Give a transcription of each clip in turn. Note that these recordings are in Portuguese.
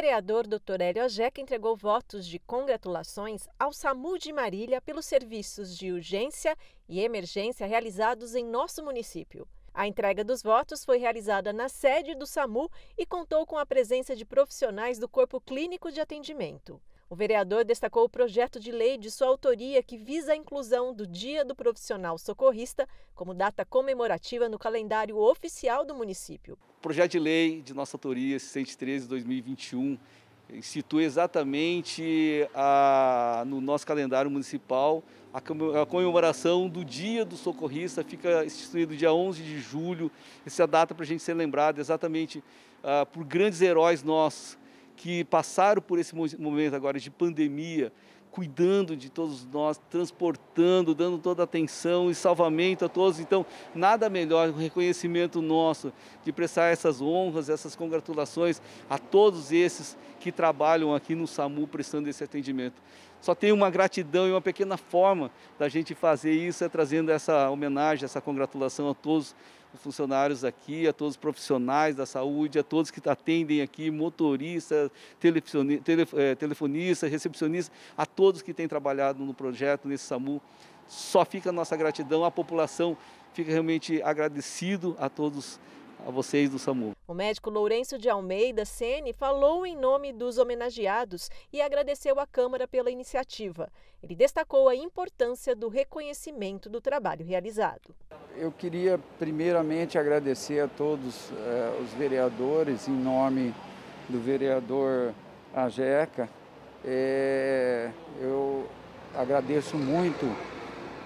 vereador Dr. Hélio Ajeca entregou votos de congratulações ao SAMU de Marília pelos serviços de urgência e emergência realizados em nosso município. A entrega dos votos foi realizada na sede do SAMU e contou com a presença de profissionais do Corpo Clínico de Atendimento. O vereador destacou o projeto de lei de sua autoria que visa a inclusão do Dia do Profissional Socorrista como data comemorativa no calendário oficial do município. O projeto de lei de nossa autoria, 613-2021, institui exatamente a, no nosso calendário municipal a comemoração do Dia do Socorrista, fica instituído dia 11 de julho. Essa é a data para a gente ser lembrado é exatamente uh, por grandes heróis nossos que passaram por esse momento agora de pandemia, cuidando de todos nós, transportando, dando toda atenção e salvamento a todos. Então, nada melhor, o reconhecimento nosso de prestar essas honras, essas congratulações a todos esses que trabalham aqui no SAMU prestando esse atendimento. Só tem uma gratidão e uma pequena forma da gente fazer isso é trazendo essa homenagem, essa congratulação a todos os funcionários aqui, a todos os profissionais da saúde, a todos que atendem aqui, motoristas, eh, telefonistas, recepcionistas, a todos que têm trabalhado no projeto, nesse SAMU. Só fica a nossa gratidão, a população fica realmente agradecido a todos a vocês do SAMU. O médico Lourenço de Almeida Sene falou em nome dos homenageados e agradeceu à Câmara pela iniciativa. Ele destacou a importância do reconhecimento do trabalho realizado. Eu queria primeiramente agradecer a todos eh, os vereadores, em nome do vereador Ajeca. Eh, eu agradeço muito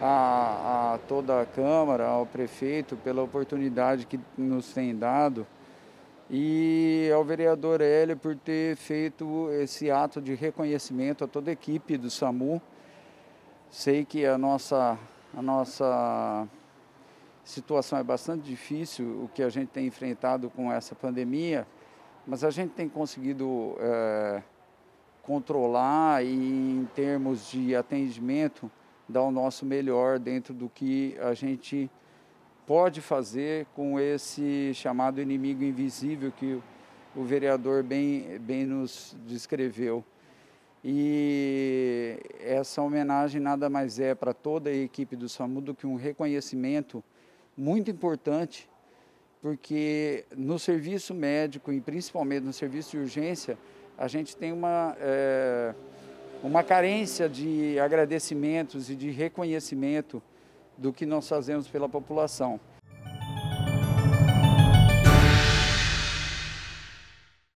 a, a toda a Câmara, ao prefeito, pela oportunidade que nos tem dado e ao vereador Hélio por ter feito esse ato de reconhecimento a toda a equipe do SAMU. Sei que a nossa, a nossa situação é bastante difícil, o que a gente tem enfrentado com essa pandemia, mas a gente tem conseguido é, controlar e em termos de atendimento dar o nosso melhor dentro do que a gente pode fazer com esse chamado inimigo invisível que o vereador bem, bem nos descreveu. E essa homenagem nada mais é para toda a equipe do SAMU do que um reconhecimento muito importante, porque no serviço médico e principalmente no serviço de urgência, a gente tem uma. É, uma carência de agradecimentos e de reconhecimento do que nós fazemos pela população.